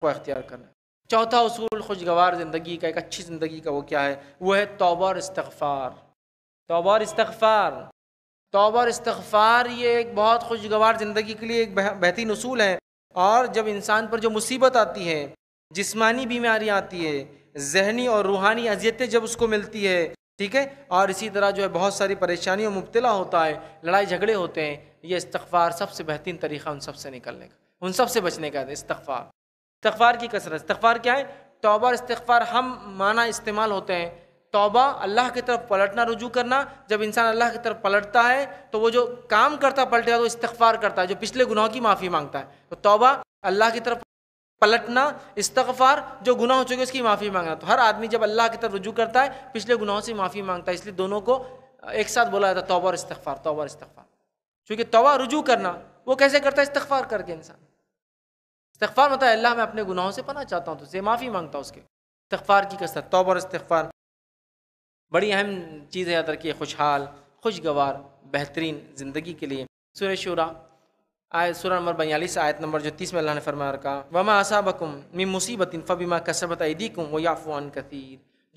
کو اختیار کرنا ہے چوتھا اصول خوشگوار زندگی کا ایک اچھی زندگی کا وہ کیا ہے وہ ہے توبہ اور استغفار توبہ اور استغفار توبہ اور استغفار یہ ایک بہت خوشگوار زندگی کے لیے ایک بہترین اصول ہے اور جب انسان پر جو مصیبت آتی ہے جسمانی بیماریاں آتی ہے ذہنی اور روحانی اذیتیں جب اس کو ملتی ہے ٹھیک ہے اور اسی طرح جو ہے بہت ساری پریشانیوں مبتلا ہوتا ہے لڑائی جھگڑے ہوتے ہیں یہ استغفار سب سے بہترین طریقہ ان سب سے نکلنے کا ان سب سے بچنے کا استغفار استغفار کی کثرت کیا ہے توبہ اور استغفار ہم معنی استعمال ہوتے ہیں توبہ اللہ کی طرف پلٹنا رجوع کرنا جب انسان اللہ کی طرف پلٹتا ہے تو وہ جو کام کرتا پلٹے گا تو استغفار کرتا ہے جو پچھلے گناہوں کی معافی مانگتا ہے تو توبہ اللہ کی طرف پلٹنا استغفار جو گناہ ہو چکے اس کی معافی مانگنا تو ہر آدمی جب اللہ کی طرف رجوع کرتا ہے پچھلے گناہوں سے معافی مانگتا ہے اس لیے دونوں کو ایک ساتھ بولا جاتا ہے توبہ اور استغفار توبہ اور استغفار چونکہ توبہ رجوع کرنا وہ کیسے کرتا ہے استغفار کر کے انسان استغفار ہوتا مطلب ہے اللہ میں اپنے گناہوں سے پناہ چاہتا ہوں تو اسے معافی مانگتا ہوں اس کے استغفار کی کثرت اور استغفار بڑی اہم چیز ہے رکھیے خوشحال خوشگوار بہترین زندگی کے لیے سورہ شرح آیت سورہ نمبر بیالیس آیت نمبر جو تیس میں اللہ نے فرمایا رکھا وماسا میں مصیبت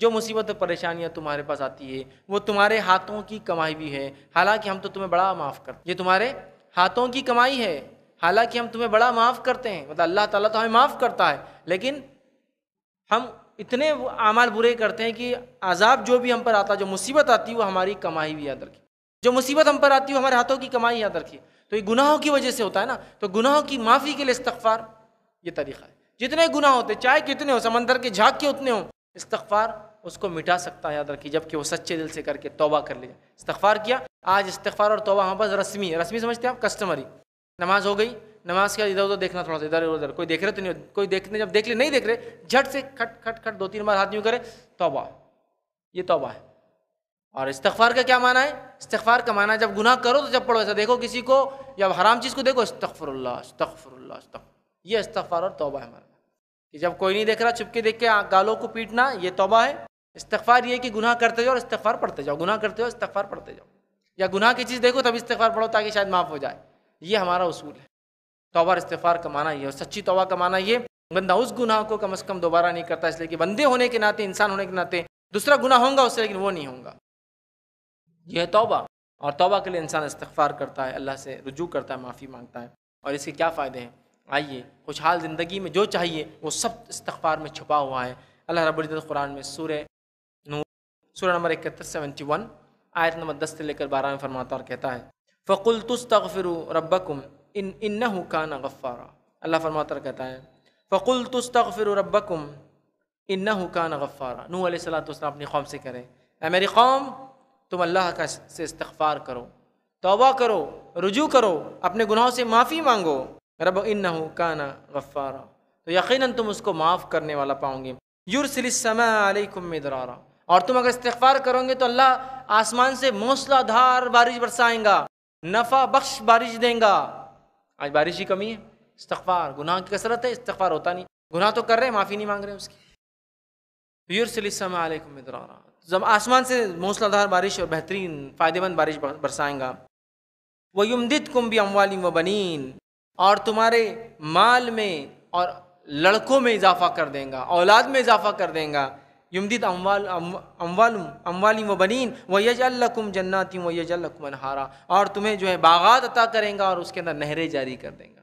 جو مصیبت پریشانیاں تمہارے پاس آتی ہے وہ تمہارے ہاتھوں کی کمائی بھی ہے حالانکہ ہم تو تمہیں بڑا معاف کریں یہ تمہارے ہاتھوں کی کمائی ہے حالانکہ ہم تمہیں بڑا معاف کرتے ہیں مطلب اللہ تعالیٰ تو ہمیں معاف کرتا ہے لیکن ہم اتنے اعمال برے کرتے ہیں کہ عذاب جو بھی ہم پر آتا ہے جو مصیبت آتی ہے وہ ہماری کمائی بھی یاد رکھیے جو مصیبت ہم پر آتی ہے وہ ہمارے ہاتھوں کی کمائی یاد رکھیے تو یہ گناہوں کی وجہ سے ہوتا ہے نا تو گناہوں کی معافی کے لیے استغفار یہ طریقہ ہے جتنے گناہ ہوتے چاہے کتنے ہو سمندر کے جھاگ کے اتنے ہوں استغفار اس کو مٹا سکتا ہے یاد رکھیے جب کہ وہ سچے دل سے کر کے توبہ کر لے استغفار کیا آج استغفار اور توبہ ہمارے پاس رسمی ہے رسمی سمجھتے ہیں آپ کسٹمری نماز ہو گئی نماز کے ادھر ادھر دیکھنا تھوڑا سا ادھر ادھر کوئی دیکھ رہے تو نہیں کوئی دیکھنے جب دیکھ لے نہیں دیکھ رہے جھٹ سے کھٹ کھٹ کھٹ دو تین بار ہاتھ یوں کرے توبہ یہ توبہ ہے اور استغفار کا کیا معنی ہے استغفار کا معنی ہے جب گناہ کرو تو جب پڑھو ایسا دیکھو کسی کو یا حرام چیز کو دیکھو استغفر اللہ استغفر اللہ استغفر یہ استغفار اور توبہ ہے ہمارا کہ جب کوئی نہیں دیکھ رہا چھپ کے دیکھ کے گالوں کو پیٹنا یہ توبہ ہے استغفار یہ کہ گناہ کرتے جاؤ اور استغفار پڑھتے جاؤ گناہ کرتے ہو استغفار پڑھتے جاؤ یا گناہ کی چیز دیکھو تب استغفار پڑھو تاکہ شاید معاف ہو جائے یہ ہمارا اصول ہے توبہ اور استفار کا معنی یہ اور سچی توبہ کا معنی یہ بندہ اس گناہ کو کم از کم دوبارہ نہیں کرتا اس لیے کہ بندے ہونے کے ناطے انسان ہونے کے ناطے دوسرا گناہ ہوگا اس سے لیکن وہ نہیں ہوگا یہ ہے توبہ اور توبہ کے لیے انسان استغفار کرتا ہے اللہ سے رجوع کرتا ہے معافی مانگتا ہے اور اس کے کیا فائدے ہیں آئیے خوشحال زندگی میں جو چاہیے وہ سب استغفار میں چھپا ہوا ہے اللہ رب العزت قرآن میں سورہ نور سورہ نمبر اکہتر سیونٹی ون آیت نمبر دس سے لے کر بارہ میں فرماتا اور کہتا ہے فقل تستق فرو رب کم انََََََََََ کا نا غفارہ اللہ فرماتر کہتا ہے فقل تستق فرو رب کُم انََََََََََ کانا غفارہ نو علیہ السلّۃ والسلام اپنی قوم سے کرے اے میری قوم تم اللہ کا سے استغفار کرو توبہ کرو رجوع کرو اپنے گناہوں سے معافی مانگو رب انََََََََََ کا غفارا تو یقیناً تم اس کو معاف کرنے والا پاؤں گے یُو السماء علیکم مدرارا اور تم اگر استغفار کرو گے تو اللہ آسمان سے موسلا دھار بارش برسائیں گا نفع بخش بارش دیں گا آج بارش کی کمی ہے استغفار گناہ کی کثرت ہے استغفار ہوتا نہیں گناہ تو کر رہے ہیں معافی نہیں مانگ رہے اس کی یور صلی السلام علیکم جب آسمان سے دھار بارش اور بہترین فائدہ مند بارش برسائیں گا وہ یمدت دت کم بھی اموالی و بنین اور تمہارے مال میں اور لڑکوں میں اضافہ کر دیں گا اولاد میں اضافہ کر دیں گا یمدید اموال اموالم اموالی و بنین و یج لکم جناتی و وہ یج انہارا اور تمہیں جو ہے باغات عطا کریں گا اور اس کے اندر نہریں جاری کر دیں گا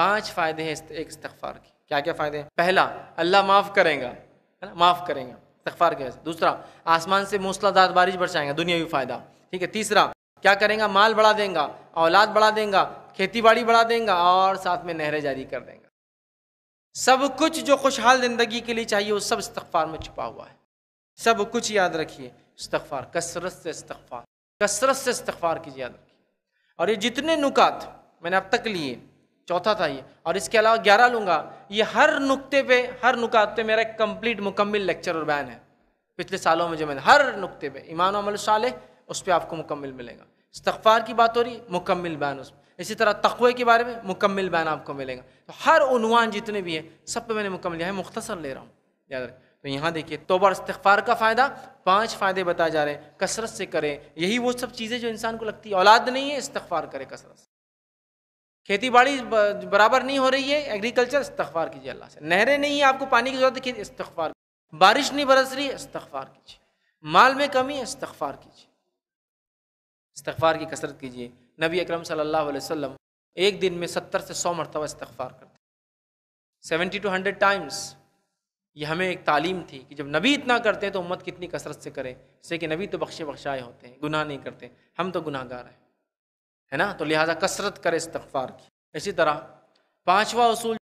پانچ فائدے ہیں ایک استغفار کے کیا کیا فائدے ہیں پہلا اللہ معاف کرے گا معاف کریں گا استغفار کیسے دوسرا آسمان سے موسلا داد بارش برسائیں گا دنیاوی فائدہ ٹھیک ہے تیسرا کیا کریں گا مال بڑھا دیں گا اولاد بڑھا دیں گا کھیتی باڑی بڑھا دیں گا اور ساتھ میں نہریں جاری کر دیں گا سب کچھ جو خوشحال زندگی کے لیے چاہیے وہ سب استغفار میں چھپا ہوا ہے سب کچھ یاد رکھیے استغفار کثرت سے استغفار کثرت سے استغفار کی یاد رکھیے اور یہ جتنے نکات میں نے اب تک لیے چوتھا تھا یہ اور اس کے علاوہ گیارہ لوں گا یہ ہر نقطے پہ ہر نکات پہ میرا ایک کمپلیٹ مکمل لیکچر اور بیان ہے پچھلے سالوں میں جو میں نے ہر نقطے پہ ایمان و عمل صالح اس پہ آپ کو مکمل ملے گا استغفار کی بات ہو رہی مکمل بیان اس پہ اسی طرح تقوی کے بارے میں مکمل بیان آپ کو ملے گا تو ہر عنوان جتنے بھی ہیں سب پہ میں نے مکمل لیا ہے مختصر لے رہا ہوں یاد تو یہاں دیکھیے توبہ استغفار کا فائدہ پانچ فائدے بتائے جا رہے ہیں کثرت سے کریں یہی وہ سب چیزیں جو انسان کو لگتی ہے اولاد نہیں ہے استغفار کرے کثرت سے کھیتی باڑی برابر نہیں ہو رہی ہے ایگریکلچر استغفار کیجیے اللہ سے نہریں نہیں ہیں آپ کو پانی کی ضرورت ہے استغفار بارش نہیں برس رہی استغفار کیجیے مال میں کمی استغفار کیجیے استغفار کی کثرت کیجیے نبی اکرم صلی اللہ علیہ وسلم ایک دن میں ستر سے سو مرتبہ استغفار کرتے سیونٹی ٹو ہنڈریڈ ٹائمس یہ ہمیں ایک تعلیم تھی کہ جب نبی اتنا کرتے ہیں تو امت کتنی کثرت سے کرے جیسے کہ نبی تو بخشے بخشائے ہوتے ہیں گناہ نہیں کرتے ہم تو گناہ گار ہیں ہے نا تو لہٰذا کسرت کرے استغفار کی اسی طرح پانچواں اصول